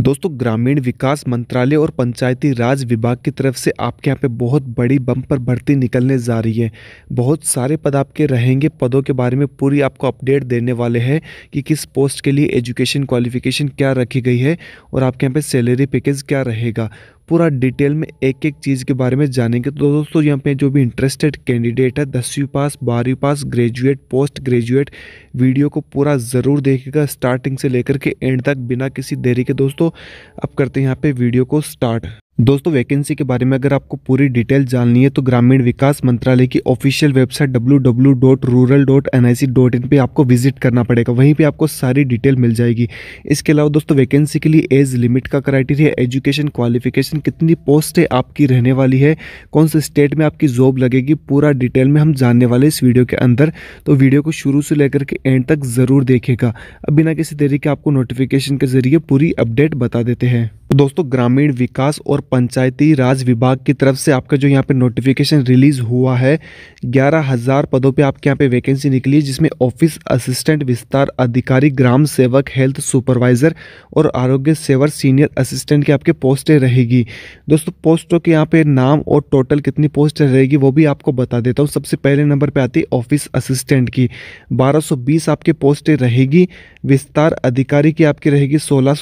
दोस्तों ग्रामीण विकास मंत्रालय और पंचायती राज विभाग की तरफ से आपके यहाँ पे बहुत बड़ी बम्पर भर्ती निकलने जा रही है बहुत सारे पद आपके रहेंगे पदों के बारे में पूरी आपको अपडेट देने वाले हैं कि किस पोस्ट के लिए एजुकेशन क्वालिफिकेशन क्या रखी गई है और आपके यहाँ पे सैलरी पैकेज क्या रहेगा पूरा डिटेल में एक एक चीज़ के बारे में जानेंगे तो दोस्तों यहाँ पे जो भी इंटरेस्टेड कैंडिडेट है दसवीं पास बारहवीं pass graduate post graduate video को पूरा ज़रूर देखेगा स्टार्टिंग से लेकर के एंड तक बिना किसी देरी के दोस्तों अब करते हैं यहाँ पे वीडियो को स्टार्ट दोस्तों वैकेंसी के बारे में अगर आपको पूरी डिटेल जाननी है तो ग्रामीण विकास मंत्रालय की ऑफिशियल वेबसाइट www.rural.nic.in पे आपको विजिट करना पड़ेगा वहीं पे आपको सारी डिटेल मिल जाएगी इसके अलावा दोस्तों वैकेंसी के लिए एज लिमिट का क्राइटेरिया एजुकेशन क्वालिफिकेशन कितनी पोस्टें आपकी रहने वाली है कौन से स्टेट में आपकी जॉब लगेगी पूरा डिटेल में हम जानने वाले इस वीडियो के अंदर तो वीडियो को शुरू से लेकर के एंड तक ज़रूर देखेगा अब बिना किसी देरी के आपको नोटिफिकेशन के जरिए पूरी अपडेट बता देते हैं दोस्तों ग्रामीण विकास और पंचायती राज विभाग की तरफ से आपका जो यहाँ पे नोटिफिकेशन रिलीज़ हुआ है ग्यारह हज़ार पदों पे आपके यहाँ पे वैकेंसी निकली है जिसमें ऑफिस असिस्टेंट विस्तार अधिकारी ग्राम सेवक हेल्थ सुपरवाइज़र और आरोग्य सेवर सीनियर असिस्टेंट की आपके पोस्टें रहेगी दोस्तों पोस्टों के यहाँ पे नाम और टोटल कितनी पोस्ट रहेगी वो भी आपको बता देता हूँ सबसे पहले नंबर पर आती है ऑफिस असिस्टेंट की बारह आपकी पोस्टें रहेगी विस्तार अधिकारी की आपकी रहेगी सोलह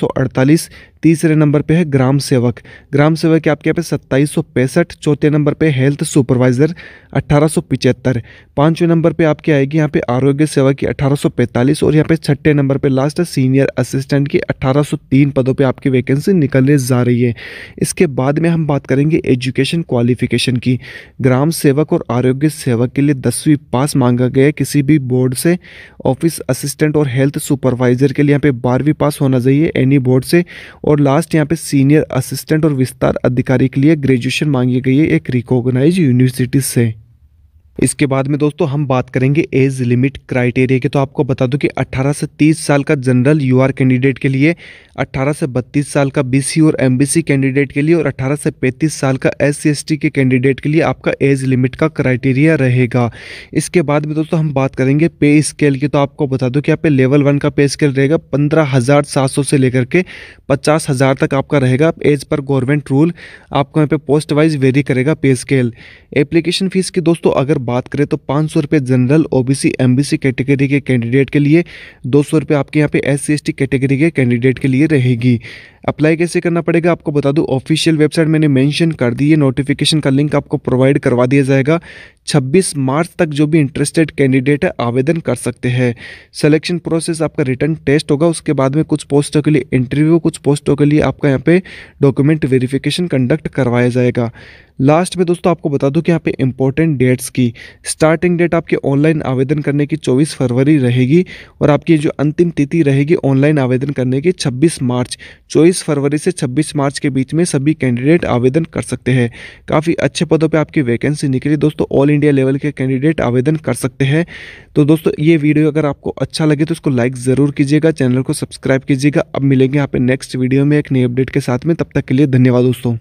तीसरे नंबर पे है ग्राम सेवक ग्राम सेवक आपके यहाँ पे सत्ताईस सौ पैंसठ चौथे नंबर पे हेल्थ सुपरवाइज़र अट्ठारह सौ पिचहत्तर पाँचवें नंबर पे आपके आएगी यहाँ पे आरोग्य सेवक की अठारह सौ पैंतालीस और यहाँ पे छठे नंबर पे लास्ट सीनियर असिस्टेंट की अट्ठारह सौ तीन पदों पे आपकी वैकेंसी निकलने जा रही है इसके बाद में हम बात करेंगे एजुकेशन क्वालिफिकेशन की ग्राम सेवक और आरोग्य सेवक के लिए दसवीं पास मांगा गया किसी भी बोर्ड से ऑफिस असिस्टेंट और हेल्थ सुपरवाइज़र के लिए यहाँ पे बारहवीं पास होना चाहिए एनी बोर्ड से और और लास्ट यहाँ पे सीनियर असिस्टेंट और विस्तार अधिकारी के लिए ग्रेजुएशन मांगी गई है एक रिकॉग्नाइज यूनिवर्सिटी से इसके बाद में दोस्तों हम बात करेंगे एज लिमिट क्राइटेरिया की तो आपको बता दूं कि 18 से 30 साल का जनरल यूआर कैंडिडेट के लिए 18 से 32 साल का बीसी और एमबीसी कैंडिडेट के लिए और 18 से 35 साल का एस सी के कैंडिडेट के लिए आपका एज लिमिट का क्राइटेरिया रहेगा इसके बाद में दोस्तों हम बात करेंगे पे स्केल की तो आपको बता दूँ कि यहाँ लेवल वन का पे स्केल रहेगा पंद्रह से लेकर के पचास तक आपका रहेगा एज पर गवर्नमेंट रूल आपको यहाँ पर पोस्ट वाइज वेरी करेगा पे स्केल एप्लीकेशन फीस की दोस्तों अगर बात करें तो पाँच सौ रुपये जनरल ओबीसी एमबीसी कैटेगरी के कैंडिडेट के लिए दो सौ रुपये आपके यहाँ पे एस सी कैटेगरी के कैंडिडेट के लिए रहेगी अप्लाई कैसे करना पड़ेगा आपको बता दूँ ऑफिशियल वेबसाइट मैंने मेंशन कर दी है नोटिफिकेशन का लिंक आपको प्रोवाइड करवा दिया जाएगा 26 मार्च तक जो भी इंटरेस्टेड कैंडिडेट है आवेदन कर सकते हैं सिलेक्शन प्रोसेस आपका रिटर्न टेस्ट होगा उसके बाद में कुछ पोस्टों के लिए इंटरव्यू कुछ पोस्टों के लिए आपका यहाँ पे डॉक्यूमेंट वेरिफिकेशन कंडक्ट करवाया जाएगा लास्ट में दोस्तों आपको बता दूं कि यहाँ पे इंपॉर्टेंट डेट्स की स्टार्टिंग डेट आपके ऑनलाइन आवेदन करने की 24 फरवरी रहेगी और आपकी जो अंतिम तिथि रहेगी ऑनलाइन आवेदन करने की 26 मार्च बाईस फरवरी से छब्बीस मार्च के बीच में सभी कैंडिडेट आवेदन कर सकते हैं काफ़ी अच्छे पदों पर आपकी वैकेंसी निकली दोस्तों ऑल इंडिया लेवल के कैंडिडेट आवेदन कर सकते हैं तो दोस्तों ये वीडियो अगर आपको अच्छा लगे तो इसको लाइक ज़रूर कीजिएगा चैनल को सब्सक्राइब कीजिएगा अब मिलेंगे यहाँ पे नेक्स्ट वीडियो में एक नई अपडेट के साथ में तब तक के लिए धन्यवाद दोस्तों